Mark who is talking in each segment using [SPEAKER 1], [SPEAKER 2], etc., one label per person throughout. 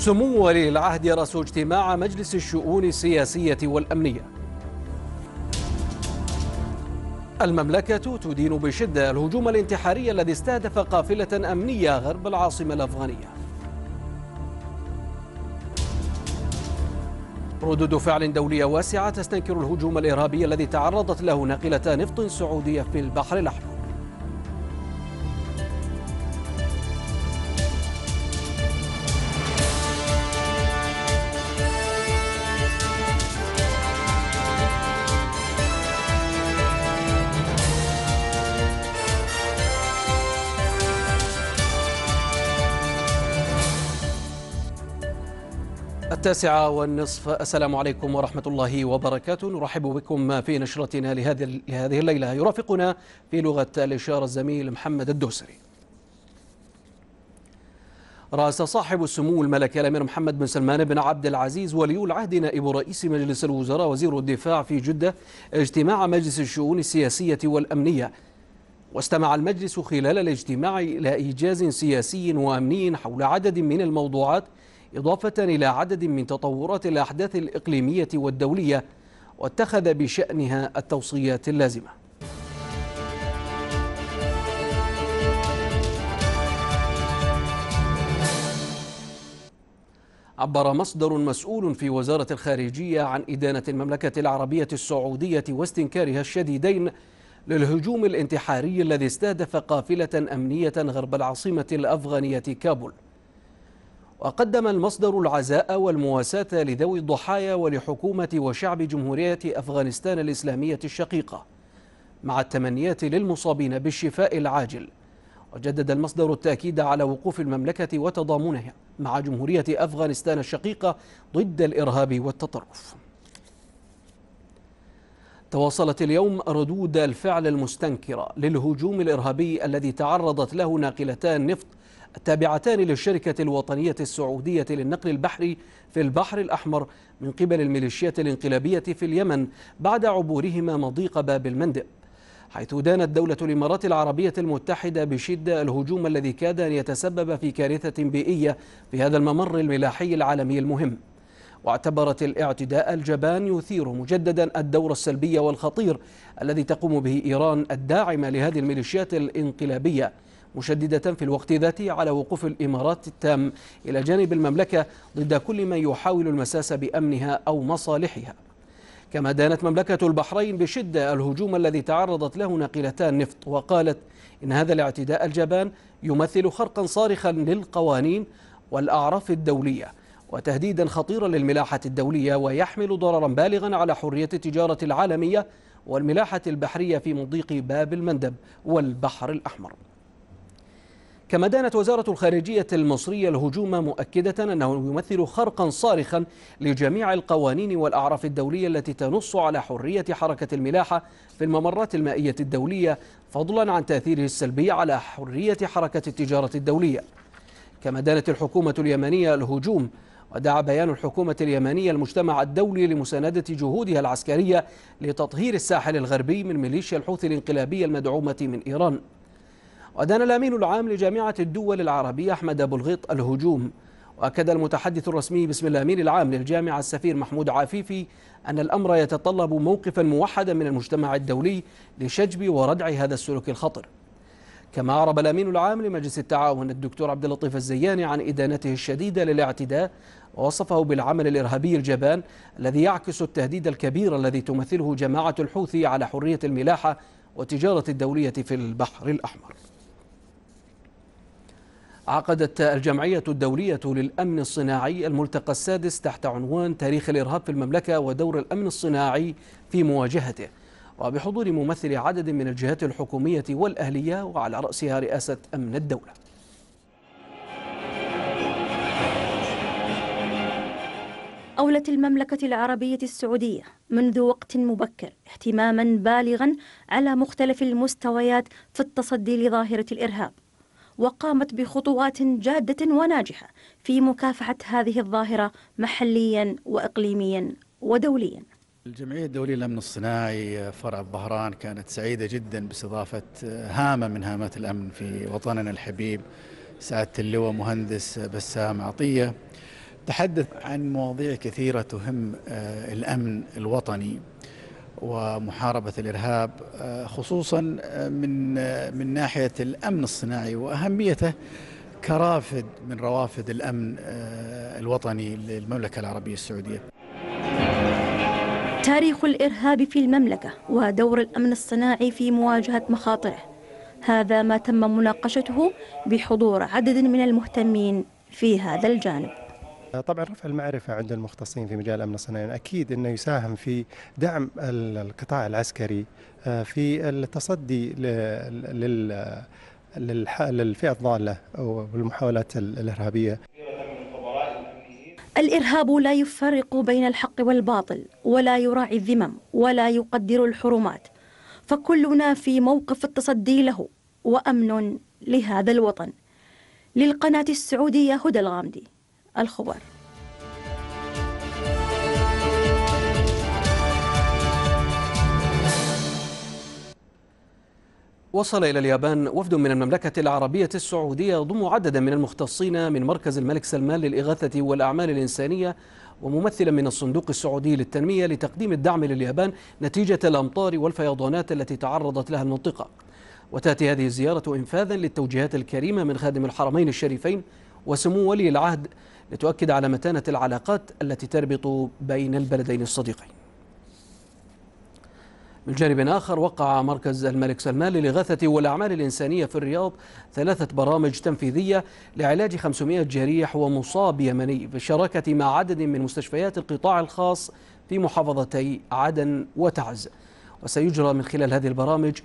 [SPEAKER 1] سمو ولي العهد يرأس اجتماع مجلس الشؤون السياسية والأمنية المملكة تدين بشدة الهجوم الانتحاري الذي استهدف قافلة أمنية غرب العاصمة الأفغانية ردود فعل دولية واسعة تستنكر الهجوم الإرهابي الذي تعرضت له ناقلة نفط سعودية في البحر الأحمر التاسعة والنصف السلام عليكم ورحمة الله وبركاته نرحب بكم في نشرتنا لهذه الليلة يرافقنا في لغة الإشارة الزميل محمد الدوسري رأس صاحب السمو الملكي الأمير محمد بن سلمان بن عبد العزيز ولي العهد نائب رئيس مجلس الوزراء وزير الدفاع في جدة اجتماع مجلس الشؤون السياسية والأمنية واستمع المجلس خلال الاجتماع إلى إيجاز سياسي وأمني حول عدد من الموضوعات إضافة إلى عدد من تطورات الأحداث الإقليمية والدولية واتخذ بشأنها التوصيات اللازمة عبر مصدر مسؤول في وزارة الخارجية عن إدانة المملكة العربية السعودية واستنكارها الشديدين للهجوم الانتحاري الذي استهدف قافلة أمنية غرب العاصمة الأفغانية كابول وقدم المصدر العزاء والمواساة لذوي الضحايا ولحكومة وشعب جمهورية أفغانستان الإسلامية الشقيقة مع التمنيات للمصابين بالشفاء العاجل وجدد المصدر التأكيد على وقوف المملكة وتضامنها مع جمهورية أفغانستان الشقيقة ضد الإرهاب والتطرف تواصلت اليوم ردود الفعل المستنكرة للهجوم الإرهابي الذي تعرضت له ناقلتان نفط التابعتان للشركة الوطنية السعودية للنقل البحري في البحر الأحمر من قبل الميليشيات الانقلابية في اليمن بعد عبورهما مضيق باب المندب حيث دانت دولة الإمارات العربية المتحدة بشدة الهجوم الذي كاد أن يتسبب في كارثة بيئية في هذا الممر الملاحي العالمي المهم واعتبرت الاعتداء الجبان يثير مجددا الدور السلبي والخطير الذي تقوم به إيران الداعمة لهذه الميليشيات الانقلابية مشددة في الوقت ذاته على وقوف الإمارات التام إلى جانب المملكة ضد كل من يحاول المساس بأمنها أو مصالحها كما دانت مملكة البحرين بشدة الهجوم الذي تعرضت له ناقلتان نفط وقالت إن هذا الاعتداء الجبان يمثل خرقا صارخا للقوانين والأعراف الدولية وتهديدا خطيرا للملاحة الدولية ويحمل ضررا بالغا على حرية التجارة العالمية والملاحة البحرية في مضيق باب المندب والبحر الأحمر كما دانت وزارة الخارجية المصرية الهجوم مؤكدة أنه يمثل خرقا صارخا لجميع القوانين والأعراف الدولية التي تنص على حرية حركة الملاحة في الممرات المائية الدولية فضلا عن تأثيره السلبي على حرية حركة التجارة الدولية كما دانت الحكومة اليمنية الهجوم ودعا بيان الحكومة اليمنية المجتمع الدولي لمساندة جهودها العسكرية لتطهير الساحل الغربي من ميليشيا الحوثي الانقلابية المدعومة من إيران ودان الأمين العام لجامعة الدول العربية أحمد أبو الغيط الهجوم وأكد المتحدث الرسمي باسم الأمين العام للجامعة السفير محمود عفيفي أن الأمر يتطلب موقفا موحدا من المجتمع الدولي لشجب وردع هذا السلوك الخطر كما أعرب الأمين العام لمجلس التعاون الدكتور عبد اللطيف الزياني عن إدانته الشديدة للاعتداء ووصفه بالعمل الإرهابي الجبان الذي يعكس التهديد الكبير الذي تمثله جماعة الحوثي على حرية الملاحة والتجارة الدولية في البحر الأحمر عقدت الجمعية الدولية للأمن الصناعي الملتقى السادس تحت عنوان تاريخ الإرهاب في المملكة ودور الأمن الصناعي في مواجهته وبحضور ممثل عدد من الجهات الحكومية والأهلية وعلى رأسها رئاسة أمن الدولة
[SPEAKER 2] أولت المملكة العربية السعودية منذ وقت مبكر اهتماما بالغا على مختلف المستويات في التصدي لظاهرة الإرهاب وقامت بخطوات جادة وناجحة في مكافحة هذه الظاهرة محليا وإقليميا ودوليا الجمعية الدولية للأمن الصناعي فرع الظهران كانت سعيدة جدا باستضافة هامة من هامات الأمن في وطننا الحبيب سعادة اللواء مهندس بسام عطية تحدث عن مواضيع كثيرة تهم آه، الأمن الوطني ومحاربة الإرهاب آه، خصوصا آه، من آه، من ناحية الأمن الصناعي وأهميته كرافد من روافد الأمن الوطني للمملكة العربية السعودية تاريخ الإرهاب في المملكة ودور الأمن الصناعي في مواجهة مخاطره هذا ما تم مناقشته بحضور عدد من المهتمين في هذا الجانب
[SPEAKER 3] طبعا رفع المعرفة عند المختصين في مجال الأمن الصناعي أكيد أنه يساهم في دعم القطاع العسكري آه، في التصدي للفئة الضالة والمحاولات الإرهابية
[SPEAKER 2] الإرهاب لا يفرق بين الحق والباطل ولا يراعي الذمم ولا يقدر الحرمات فكلنا في موقف التصدي له وأمن لهذا الوطن للقناة السعودية هدى الغامدي الخبر
[SPEAKER 1] وصل إلى اليابان وفد من المملكة العربية السعودية يضم عددا من المختصين من مركز الملك سلمان للإغاثة والأعمال الإنسانية وممثلا من الصندوق السعودي للتنمية لتقديم الدعم لليابان نتيجة الأمطار والفيضانات التي تعرضت لها المنطقة وتأتي هذه الزيارة إنفاذا للتوجيهات الكريمة من خادم الحرمين الشريفين وسمو ولي العهد لتؤكد على متانة العلاقات التي تربط بين البلدين الصديقين من جانب آخر وقع مركز الملك سلمان للإغاثة والأعمال الإنسانية في الرياض ثلاثة برامج تنفيذية لعلاج 500 جريح ومصاب يمني بالشراكة مع عدد من مستشفيات القطاع الخاص في محافظتي عدن وتعز وسيجرى من خلال هذه البرامج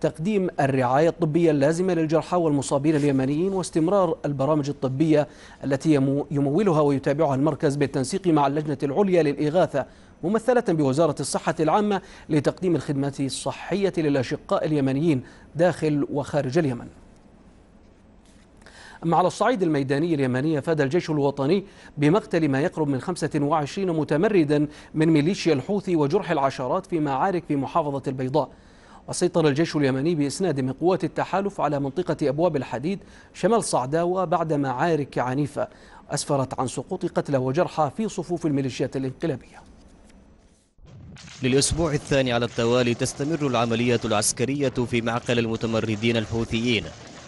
[SPEAKER 1] تقديم الرعاية الطبية اللازمة للجرحى والمصابين اليمنيين واستمرار البرامج الطبية التي يمولها ويتابعها المركز بالتنسيق مع اللجنة العليا للإغاثة ممثلة بوزارة الصحة العامة لتقديم الخدمات الصحية للأشقاء اليمنيين داخل وخارج اليمن أما على الصعيد الميداني اليمني افاد الجيش الوطني بمقتل ما يقرب من 25 متمردا من ميليشيا الحوثي وجرح العشرات في معارك في محافظة البيضاء وسيطر الجيش اليمني بإسناد من قوات التحالف على منطقة أبواب الحديد شمال صعداوة بعد معارك عنيفة أسفرت عن سقوط قتلى وجرحى في صفوف الميليشيات الانقلابية
[SPEAKER 4] للأسبوع الثاني على التوالي تستمر العملية العسكرية في معقل المتمردين الحوثيين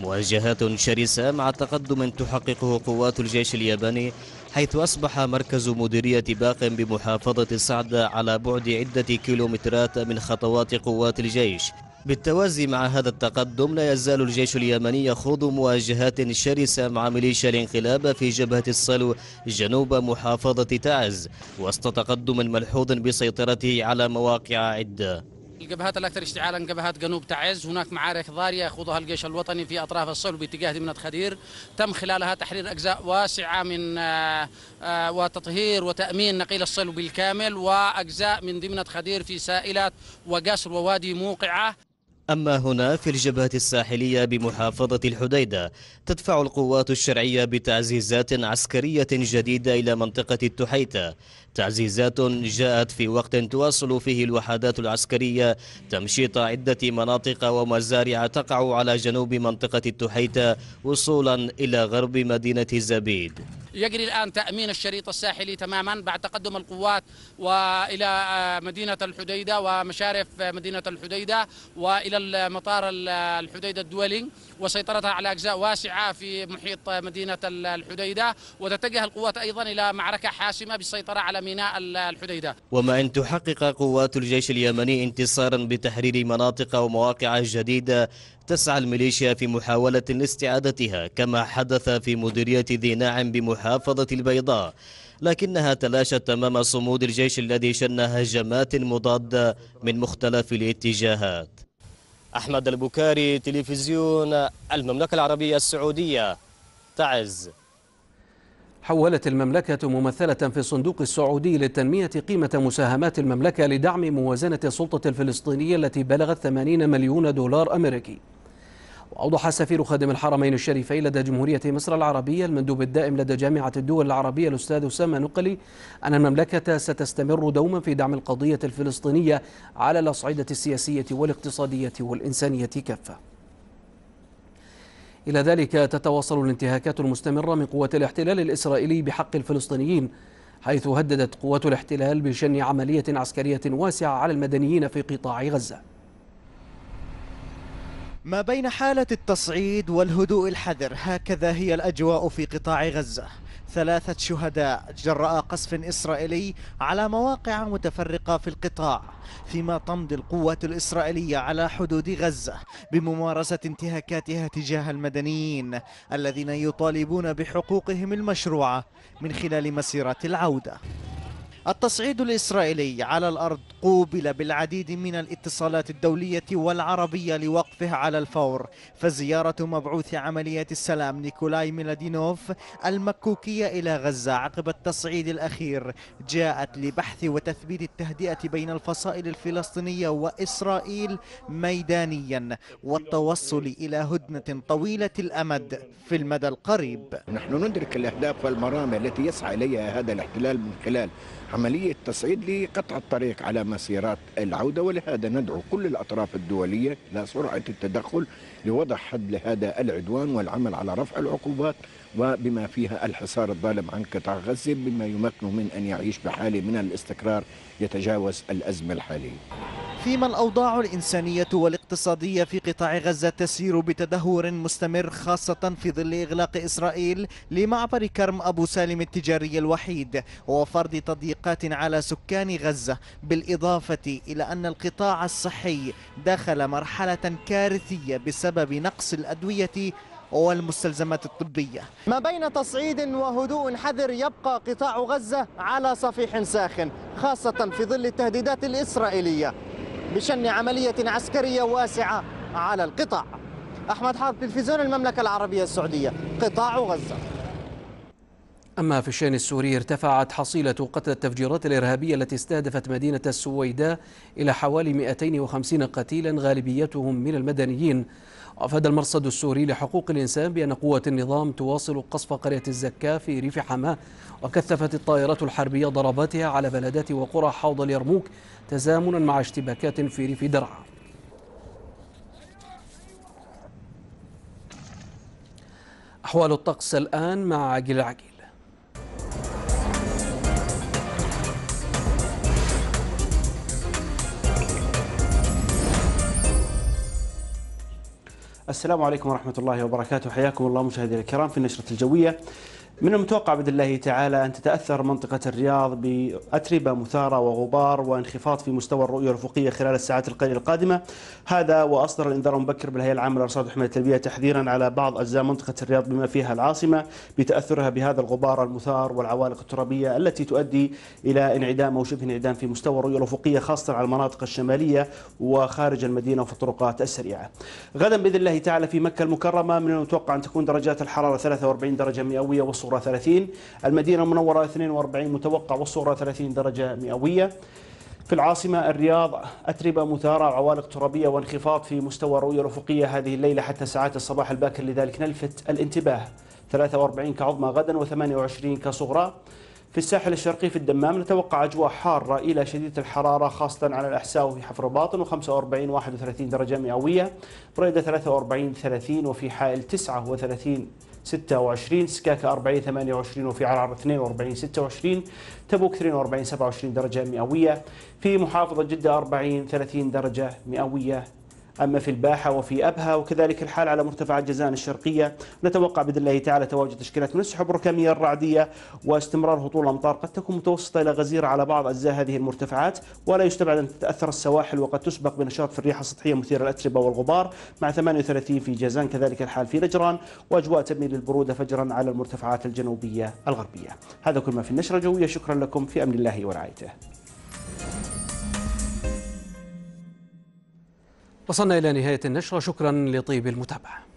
[SPEAKER 4] مواجهات شرسة مع تقدم تحققه قوات الجيش الياباني حيث أصبح مركز مديرية باق بمحافظة صعدة على بعد عدة كيلومترات من خطوات قوات الجيش بالتوازي مع هذا التقدم لا يزال الجيش اليمني يخوض مواجهات شرسة مع ميليشيا الانقلاب في جبهة الصلو جنوب محافظة تعز وسط تقدم ملحوظ بسيطرته على مواقع عدة
[SPEAKER 2] الجبهات الأكثر اشتعالا جبهات جنوب تعز هناك معارك ضارية يخوضها الجيش الوطني في أطراف الصلب باتجاه دمنة خدير تم خلالها تحرير أجزاء واسعة من آه، آه، وتطهير وتأمين نقيل الصلب بالكامل وأجزاء من دمنة خدير في سائلات وقصر ووادي موقعة
[SPEAKER 4] أما هنا في الجبهة الساحلية بمحافظة الحديدة تدفع القوات الشرعية بتعزيزات عسكرية جديدة إلى منطقة التحيتة تعزيزات جاءت في وقت تواصل فيه الوحدات العسكرية تمشيط عدة مناطق ومزارع تقع على جنوب منطقة التحيتة وصولا إلى غرب مدينة الزبيد
[SPEAKER 2] يجري الآن تأمين الشريط الساحلي تماما بعد تقدم القوات وإلى آه، مدينة الحديدة ومشارف مدينة الحديدة وإلى المطار الحديدة الدولي وسيطرتها على أجزاء واسعة في محيط مدينة الحديدة وتتجه القوات أيضا إلى معركة حاسمة بالسيطرة على ميناء الحديدة
[SPEAKER 4] وما أن تحقق قوات الجيش اليمني انتصارا بتحرير مناطق ومواقع جديدة تسعى الميليشيا في محاولة لاستعادتها كما حدث في مديرية ذي ناعم بمحافظة البيضاء لكنها تلاشت أمام صمود الجيش الذي شن هجمات مضادة من مختلف الاتجاهات أحمد البكاري تلفزيون المملكة العربية السعودية تعز
[SPEAKER 1] حولت المملكة ممثلة في الصندوق السعودي للتنمية قيمة مساهمات المملكة لدعم موازنة السلطة الفلسطينية التي بلغت 80 مليون دولار أمريكي وأوضح سفير خادم الحرمين الشريفين لدى جمهورية مصر العربية المندوب الدائم لدى جامعة الدول العربية الأستاذ أسامة نقلي أن المملكة ستستمر دوما في دعم القضية الفلسطينية على الأصعدة السياسية والاقتصادية والإنسانية كافة إلى ذلك تتواصل الانتهاكات المستمرة من قوات الاحتلال الإسرائيلي بحق الفلسطينيين حيث هددت قوات الاحتلال بشن عملية عسكرية واسعة على المدنيين في قطاع غزة ما بين حالة التصعيد والهدوء الحذر هكذا هي
[SPEAKER 3] الأجواء في قطاع غزة ثلاثة شهداء جراء قصف إسرائيلي على مواقع متفرقة في القطاع فيما تمضي القوات الإسرائيلية على حدود غزة بممارسة انتهاكاتها تجاه المدنيين الذين يطالبون بحقوقهم المشروعة من خلال مسيرة العودة التصعيد الإسرائيلي على الأرض قوبل بالعديد من الاتصالات الدولية والعربية لوقفه على الفور فزيارة مبعوث عملية السلام نيكولاي ميلادينوف المكوكية إلى غزة عقب التصعيد الأخير جاءت لبحث وتثبيت التهدئة بين الفصائل الفلسطينية وإسرائيل ميدانيا والتوصل إلى هدنة طويلة الأمد في المدى القريب نحن ندرك الأهداف والمرامي التي يسعى إليها هذا الاحتلال من خلال عملية تصعيد لقطع الطريق على مسيرات العودة ولهذا ندعو كل الأطراف الدولية إلى سرعة التدخل لوضع حد لهذا العدوان والعمل على رفع العقوبات وبما فيها الحصار الظالم عن قطاع غزة بما يمكنه من أن يعيش بحالة من الاستقرار يتجاوز الأزمة الحالية فيما الأوضاع الإنسانية والاقتصادية في قطاع غزة تسير بتدهور مستمر خاصة في ظل إغلاق إسرائيل لمعبر كرم أبو سالم التجاري الوحيد وفرض تضييقات على سكان غزة بالإضافة إلى أن القطاع الصحي دخل مرحلة كارثية بسبب نقص الأدوية والمستلزمات الطبية ما بين تصعيد وهدوء حذر يبقى قطاع غزة على صفيح ساخن خاصة في ظل التهديدات الإسرائيلية بشن عملية عسكرية واسعة على القطاع أحمد حافظ تلفزيون المملكة العربية السعودية قطاع
[SPEAKER 2] غزة
[SPEAKER 1] أما في الشأن السوري ارتفعت حصيلة قتل التفجيرات الإرهابية التي استهدفت مدينة السويداء إلى حوالي 250 قتيلا غالبيتهم من المدنيين أفاد المرصد السوري لحقوق الإنسان بأن قوة النظام تواصل قصف قرية الزكاة في ريف حماة وكثفت الطائرات الحربية ضرباتها على بلدات وقرى حوض اليرموك تزامنا مع اشتباكات في ريف درعا أحوال الطقس الآن مع عقل العقيل
[SPEAKER 2] السلام عليكم ورحمة الله وبركاته حياكم الله مشاهدينا الكرام في النشرة الجوية من المتوقع باذن الله تعالى ان تتاثر منطقه الرياض باتربه مثاره وغبار وانخفاض في مستوى الرؤيه الافقيه خلال الساعات القليله القادمه هذا واصدر الانذار المبكر بالهيئه العامه للارصاد وحمايه التلبيه تحذيرا على بعض اجزاء منطقه الرياض بما فيها العاصمه بتاثرها بهذا الغبار المثار والعوالق الترابيه التي تؤدي الى انعدام او شبه انعدام في مستوى الرؤيه الافقيه خاصه على المناطق الشماليه وخارج المدينه وفي الطرقات السريعه. غدا باذن الله تعالى في مكه المكرمه من المتوقع ان تكون درجات الحراره 43 درجه مئويه والصغرى 30 المدينة المنورة 42 متوقع والصغرى 30 درجة مئوية في العاصمة الرياض أتربة مثارة عوالق ترابية وانخفاض في مستوى الرؤية الأفقية هذه الليلة حتى ساعات الصباح الباكر لذلك نلفت الانتباه 43 كعظمى غدا و28 كصغرى في الساحل الشرقي في الدمام نتوقع أجواء حارة إلى شديدة الحرارة خاصة على الأحساء وفي حفر باطن و45 31 درجة مئوية بريدة 43 30 وفي حائل 39 26 سكاكا 40 28 وفي عرعر 42 26 تبوك 42 27 درجة مئوية في محافظة جدة 40 30 درجة مئوية أما في الباحة وفي أبها وكذلك الحال على مرتفعات جازان الشرقية نتوقع بإذن الله تعالى تواجد تشكيلات من السحب الركامية الرعدية واستمرار هطول الأمطار قد تكون متوسطة إلى غزيرة على بعض أجزاء هذه المرتفعات ولا يستبعد أن تتأثر السواحل وقد تسبق بنشاط في الرياح السطحية مثيرة الأتربة والغبار مع 38 في جازان كذلك الحال في نجران وأجواء تميل للبرودة فجرا على المرتفعات الجنوبية الغربية هذا كل ما في النشرة الجوية شكرا لكم في أمن الله ورعايته
[SPEAKER 1] وصلنا إلى نهاية النشرة شكرا لطيب المتابعة